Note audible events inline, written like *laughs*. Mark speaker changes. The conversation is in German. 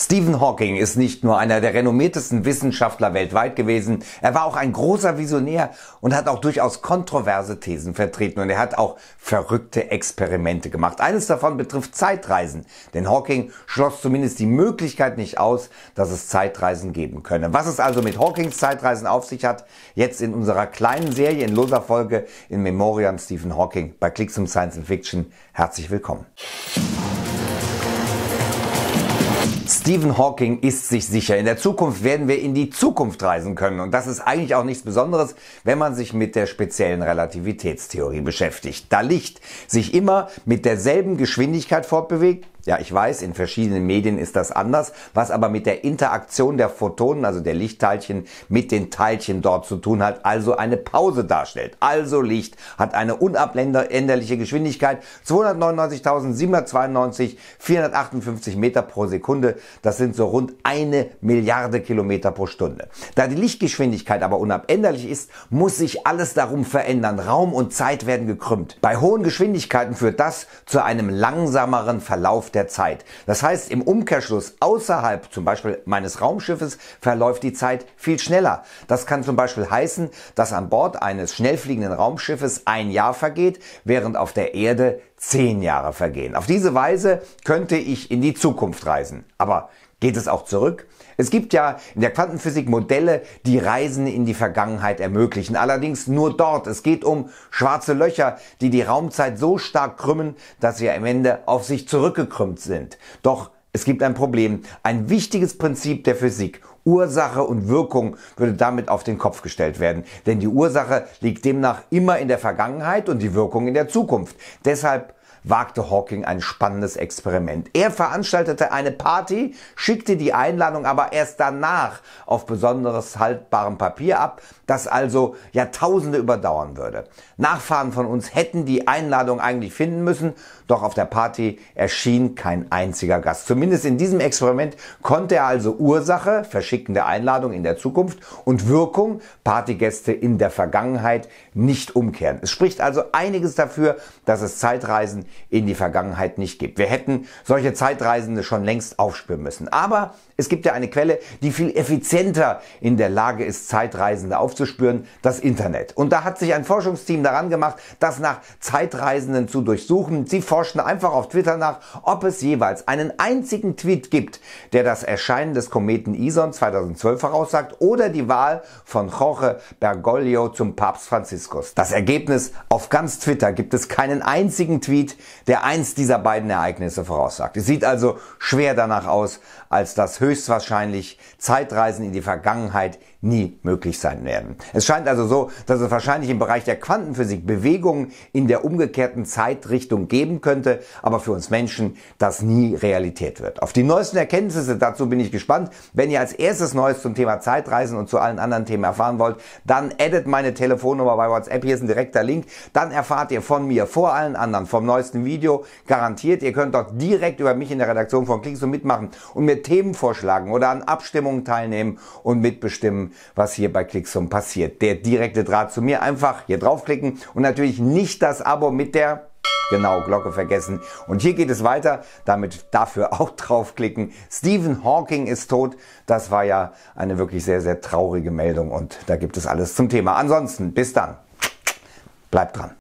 Speaker 1: Stephen Hawking ist nicht nur einer der renommiertesten Wissenschaftler weltweit gewesen, er war auch ein großer Visionär und hat auch durchaus kontroverse Thesen vertreten und er hat auch verrückte Experimente gemacht. Eines davon betrifft Zeitreisen, denn Hawking schloss zumindest die Möglichkeit nicht aus, dass es Zeitreisen geben könne. Was es also mit Hawkings Zeitreisen auf sich hat, jetzt in unserer kleinen Serie in loser Folge in Memoriam Stephen Hawking bei Klicks um Science and Fiction. Herzlich willkommen. Stephen Hawking ist sich sicher. In der Zukunft werden wir in die Zukunft reisen können. Und das ist eigentlich auch nichts Besonderes, wenn man sich mit der speziellen Relativitätstheorie beschäftigt. Da Licht sich immer mit derselben Geschwindigkeit fortbewegt, ja, ich weiß, in verschiedenen Medien ist das anders, was aber mit der Interaktion der Photonen, also der Lichtteilchen, mit den Teilchen dort zu tun hat, also eine Pause darstellt. Also Licht hat eine unabänderliche Geschwindigkeit 299.792 458 Meter pro Sekunde. Das sind so rund eine Milliarde Kilometer pro Stunde. Da die Lichtgeschwindigkeit aber unabänderlich ist, muss sich alles darum verändern. Raum und Zeit werden gekrümmt. Bei hohen Geschwindigkeiten führt das zu einem langsameren Verlauf der der Zeit. Das heißt, im Umkehrschluss außerhalb zum Beispiel meines Raumschiffes verläuft die Zeit viel schneller. Das kann zum Beispiel heißen, dass an Bord eines schnell Raumschiffes ein Jahr vergeht, während auf der Erde zehn Jahre vergehen. Auf diese Weise könnte ich in die Zukunft reisen. Aber Geht es auch zurück? Es gibt ja in der Quantenphysik Modelle, die Reisen in die Vergangenheit ermöglichen. Allerdings nur dort. Es geht um schwarze Löcher, die die Raumzeit so stark krümmen, dass sie am Ende auf sich zurückgekrümmt sind. Doch es gibt ein Problem. Ein wichtiges Prinzip der Physik. Ursache und Wirkung würde damit auf den Kopf gestellt werden. Denn die Ursache liegt demnach immer in der Vergangenheit und die Wirkung in der Zukunft. Deshalb wagte Hawking ein spannendes Experiment. Er veranstaltete eine Party, schickte die Einladung aber erst danach auf besonderes haltbarem Papier ab, das also Jahrtausende überdauern würde. Nachfahren von uns hätten die Einladung eigentlich finden müssen, doch auf der Party erschien kein einziger Gast. Zumindest in diesem Experiment konnte er also Ursache, Verschicken der Einladung in der Zukunft und Wirkung, Partygäste in der Vergangenheit, nicht umkehren. Es spricht also einiges dafür, dass es Zeitreisen in die Vergangenheit nicht gibt. Wir hätten solche Zeitreisende schon längst aufspüren müssen. Aber es gibt ja eine Quelle, die viel effizienter in der Lage ist, Zeitreisende aufzuspüren, das Internet. Und da hat sich ein Forschungsteam daran gemacht, das nach Zeitreisenden zu durchsuchen. Sie forschen einfach auf Twitter nach, ob es jeweils einen einzigen Tweet gibt, der das Erscheinen des Kometen Ison 2012 voraussagt oder die Wahl von Jorge Bergoglio zum Papst Franziskus. Das Ergebnis, auf ganz Twitter gibt es keinen einzigen Tweet, der eins dieser beiden Ereignisse voraussagt. Es sieht also schwer danach aus, als dass höchstwahrscheinlich Zeitreisen in die Vergangenheit nie möglich sein werden. Es scheint also so, dass es wahrscheinlich im Bereich der Quantenphysik Bewegungen in der umgekehrten Zeitrichtung geben könnte, aber für uns Menschen das nie Realität wird. Auf die neuesten Erkenntnisse dazu bin ich gespannt. Wenn ihr als erstes Neues zum Thema Zeitreisen und zu allen anderen Themen erfahren wollt, dann addet meine Telefonnummer bei WhatsApp. Hier ist ein direkter Link. Dann erfahrt ihr von mir vor allen anderen vom neuesten neuesten Video garantiert. Ihr könnt dort direkt über mich in der Redaktion von Klicks und mitmachen und mir Themen vorschlagen oder an Abstimmungen teilnehmen und mitbestimmen, was hier bei Klicksum passiert. Der direkte Draht zu mir einfach hier draufklicken und natürlich nicht das Abo mit der Genau, Glocke vergessen. Und hier geht es weiter, damit dafür *laughs* auch draufklicken. Stephen Hawking ist tot. Das war ja eine wirklich sehr, sehr traurige Meldung und da gibt es alles zum Thema. Ansonsten, bis dann. Bleibt dran.